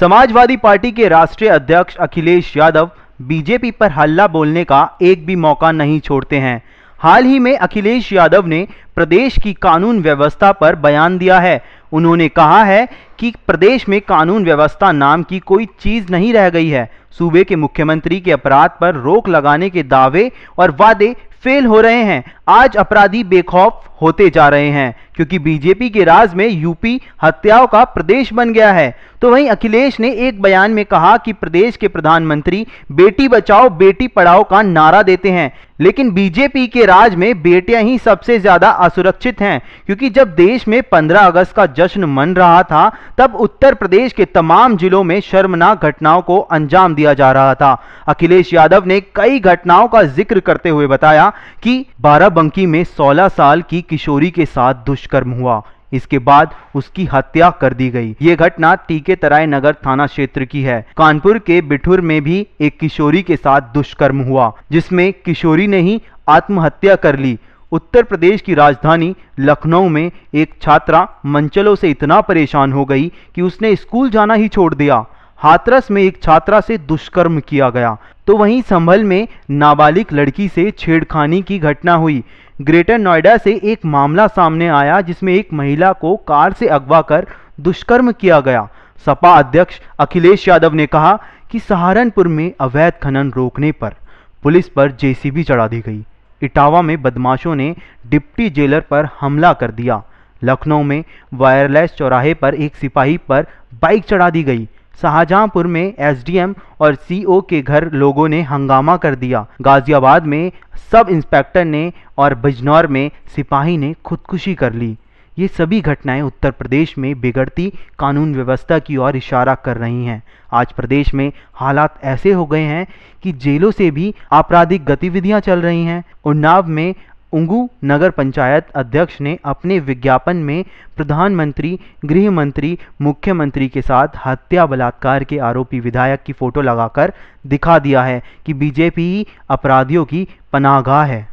Samajwadi party के राष्ट्रीय अध्यक्ष अखिलेश यादव बीजेपी पर हल्ला बोलने का एक भी मौका नहीं छोड़ते हैं हाल ही में अखिलेश यादव ने प्रदेश की कानून व्यवस्था पर बयान दिया है उन्होंने कहा है कि प्रदेश में कानून व्यवस्था नाम की कोई चीज नहीं रह गई है सूबे के मुख्यमंत्री के अपराध पर रोक लगाने के दावे और वादे फेल हो रहे हैं आज अपराधी बेखौफ होते जा रहे हैं क्योंकि बीजेपी के राज में यूपी हत्याओं का प्रदेश बन गया है तो वहीं अखिलेश ने एक बयान में कहा कि प्रदेश के प्रधानमंत्री बेटी बचाओ बेटी पढ़ाओ का नारा देते हैं लेकिन बीजेपी के राज में बेटियां ही सबसे ज्यादा असुरक्षित हैं क्योंकि जब देश में 15 अगस्त का जश्न मन रहा था तब उत्तर प्रदेश के तमाम जिलों में शर्मनाक घटनाओं को अंजाम दिया जा रहा था अखिलेश यादव ने कई घटनाओं का जिक्र करते हुए बताया कि बाराबंकी में 16 साल की किशोरी के साथ दुष्कर्म हुआ इसके बाद उसकी हत्या कर दी गई ये घटना टीके तराय नगर थाना क्षेत्र की है कानपुर के बिठुर में भी एक किशोरी के साथ दुष्कर्म हुआ जिसमें किशोरी ने ही आत्महत्या कर ली उत्तर प्रदेश की राजधानी लखनऊ में एक छात्रा मंचलों से इतना परेशान हो गई कि उसने स्कूल जाना ही छोड़ दिया हाथरस में एक छात्रा से दुष्कर्म किया गया तो वहीं संभल में नाबालिग लड़की से छेड़खानी की घटना हुई ग्रेटर नोएडा से एक मामला सामने आया जिसमें एक महिला को कार से अगवा कर दुष्कर्म किया गया सपा अध्यक्ष अखिलेश यादव ने कहा कि सहारनपुर में अवैध खनन रोकने पर पुलिस पर जेसीबी चढ़ा दी गई इटावा में बदमाशों ने डिप्टी जेलर पर हमला कर दिया लखनऊ में वायरलेस चौराहे पर एक सिपाही पर बाइक चढ़ा दी गई शाहजहांपुर में एसडीएम और सीओ के घर लोगों ने हंगामा कर दिया गाजियाबाद में सब इंस्पेक्टर ने और बिजनौर में सिपाही ने खुदकुशी कर ली ये सभी घटनाएं उत्तर प्रदेश में बिगड़ती कानून व्यवस्था की ओर इशारा कर रही हैं आज प्रदेश में हालात ऐसे हो गए हैं कि जेलों से भी आपराधिक गतिविधियां चल रही हैं उन्नाव में उंगू नगर पंचायत अध्यक्ष ने अपने विज्ञापन में प्रधानमंत्री गृह मंत्री मुख्यमंत्री के साथ हत्या बलात्कार के आरोपी विधायक की फोटो लगाकर दिखा दिया है कि बीजेपी अपराधियों की पनाहगाह है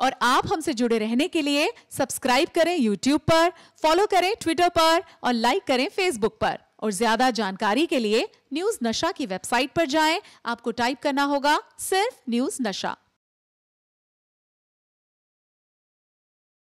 और आप हमसे जुड़े रहने के लिए सब्सक्राइब करें यूट्यूब पर फॉलो करें ट्विटर पर और लाइक करें फेसबुक पर और ज्यादा जानकारी के लिए न्यूज नशा की वेबसाइट पर जाएं आपको टाइप करना होगा सिर्फ न्यूज नशा